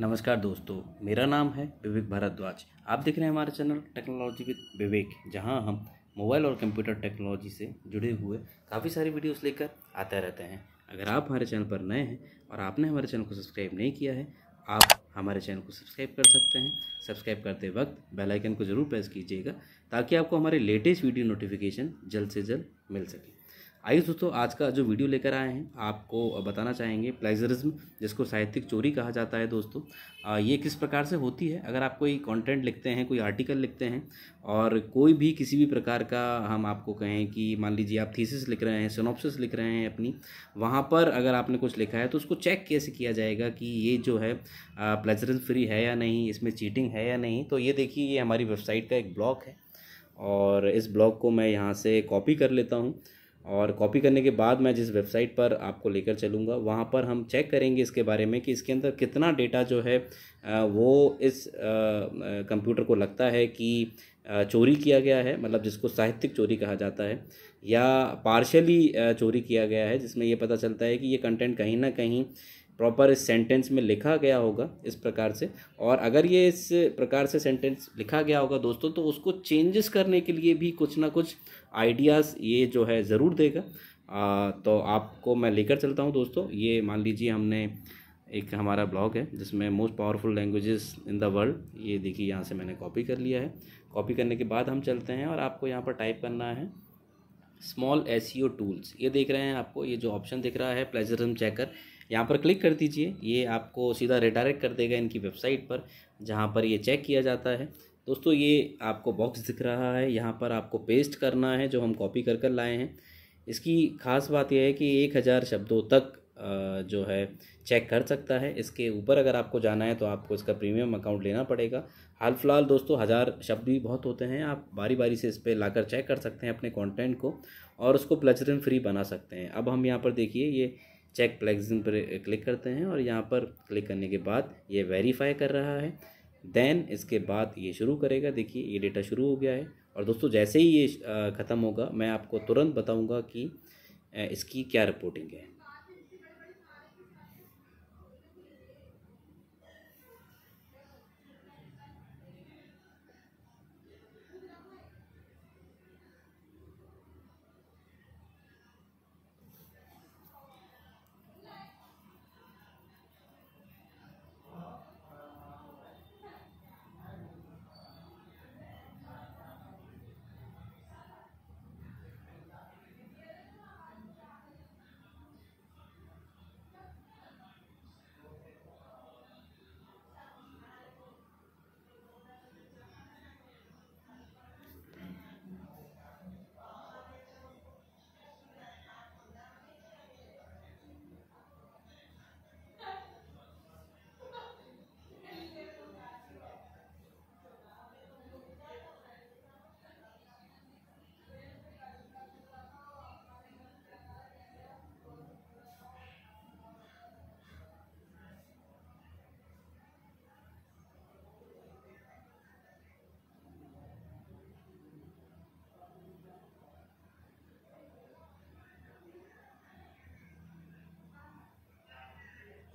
नमस्कार दोस्तों मेरा नाम है विवेक भारद्वाज आप देख रहे हैं हमारे चैनल टेक्नोलॉजी विद विवेक जहां हम मोबाइल और कंप्यूटर टेक्नोलॉजी से जुड़े हुए काफ़ी सारी वीडियोस लेकर आते रहते हैं अगर आप हमारे चैनल पर नए हैं और आपने हमारे चैनल को सब्सक्राइब नहीं किया है आप हमारे चैनल को सब्सक्राइब कर सकते हैं सब्सक्राइब करते वक्त बेलाइकन को ज़रूर प्रेस कीजिएगा ताकि आपको हमारे लेटेस्ट वीडियो नोटिफिकेशन जल्द से जल्द मिल सके आइए दोस्तों आज का जो वीडियो लेकर आए हैं आपको बताना चाहेंगे प्लेजरिज्म जिसको साहित्यिक चोरी कहा जाता है दोस्तों ये किस प्रकार से होती है अगर आप कोई कंटेंट लिखते हैं कोई आर्टिकल लिखते हैं और कोई भी किसी भी प्रकार का हम आपको कहें कि मान लीजिए आप थीसिस लिख रहे हैं सिनोप्सिस लिख रहे हैं अपनी वहाँ पर अगर आपने कुछ लिखा है तो उसको चेक कैसे किया जाएगा कि ये जो है प्लेजरिज्म फ्री है या नहीं इसमें चीटिंग है या नहीं तो ये देखिए ये हमारी वेबसाइट का एक ब्लॉग है और इस ब्लॉग को मैं यहाँ से कॉपी कर लेता हूँ और कॉपी करने के बाद मैं जिस वेबसाइट पर आपको लेकर चलूँगा वहाँ पर हम चेक करेंगे इसके बारे में कि इसके अंदर कितना डेटा जो है वो इस कंप्यूटर को लगता है कि चोरी किया गया है मतलब जिसको साहित्यिक चोरी कहा जाता है या पार्शली चोरी किया गया है जिसमें ये पता चलता है कि ये कंटेंट कहीं ना कहीं प्रॉपर इस सेंटेंस में लिखा गया होगा इस प्रकार से और अगर ये इस प्रकार से सेंटेंस लिखा गया होगा दोस्तों तो उसको चेंजेस करने के लिए भी कुछ ना कुछ आइडियाज़ ये जो है ज़रूर देगा आ, तो आपको मैं लेकर चलता हूँ दोस्तों ये मान लीजिए हमने एक हमारा ब्लॉग है जिसमें most powerful languages in the world ये देखिए यहाँ से मैंने कॉपी कर लिया है कॉपी करने के बाद हम चलते हैं और आपको यहाँ पर टाइप करना है स्मॉल एस टूल्स ये देख रहे हैं आपको ये जो ऑप्शन दिख रहा है प्लेजरम चेकर यहाँ पर क्लिक कर दीजिए ये आपको सीधा रिडायरेक्ट कर देगा इनकी वेबसाइट पर जहाँ पर ये चेक किया जाता है दोस्तों ये आपको बॉक्स दिख रहा है यहाँ पर आपको पेस्ट करना है जो हम कॉपी कर कर लाए हैं इसकी खास बात यह है कि एक हज़ार शब्दों तक जो है चेक कर सकता है इसके ऊपर अगर आपको जाना है तो आपको इसका प्रीमियम अकाउंट लेना पड़ेगा हाल फिलहाल दोस्तों हज़ार शब्द भी बहुत होते हैं आप बारी बारी से इस पर लाकर चेक कर सकते हैं अपने कंटेंट को और उसको प्लचरन फ्री बना सकते हैं अब हम यहाँ पर देखिए ये चेक प्लेगजिन पर क्लिक करते हैं और यहाँ पर क्लिक करने के बाद ये वेरीफाई कर रहा है देन इसके बाद ये शुरू करेगा देखिए ये डेटा शुरू हो गया है और दोस्तों जैसे ही ये ख़त्म होगा मैं आपको तुरंत बताऊँगा कि इसकी क्या रिपोर्टिंग है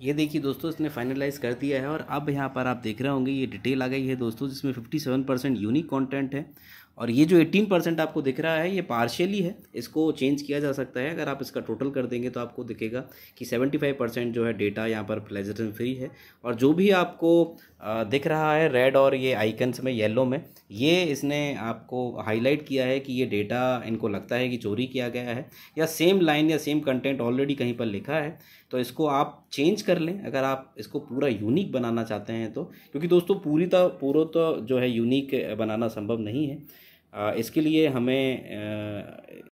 ये देखिए दोस्तों इसने फाइनलाइज कर दिया है और अब यहाँ पर आप देख रहे होंगे ये डिटेल आ गई है दोस्तों जिसमें 57 परसेंट यूनिक कॉन्टेंट है और ये जो 18 परसेंट आपको दिख रहा है ये पार्शियली है इसको चेंज किया जा सकता है अगर आप इसका टोटल कर देंगे तो आपको दिखेगा कि 75 परसेंट जो है डेटा यहाँ पर प्लेजरन फ्री है और जो भी आपको दिख रहा है रेड और ये आइकन्स में येलो में ये इसने आपको हाईलाइट किया है कि ये डेटा इनको लगता है कि चोरी किया गया है या सेम लाइन या सेम कंटेंट ऑलरेडी कहीं पर लिखा है तो इसको आप चेंज कर लें अगर आप इसको पूरा यूनिक बनाना चाहते हैं तो क्योंकि दोस्तों पूरी तो पूरा तो जो है यूनिक बनाना संभव नहीं है इसके लिए हमें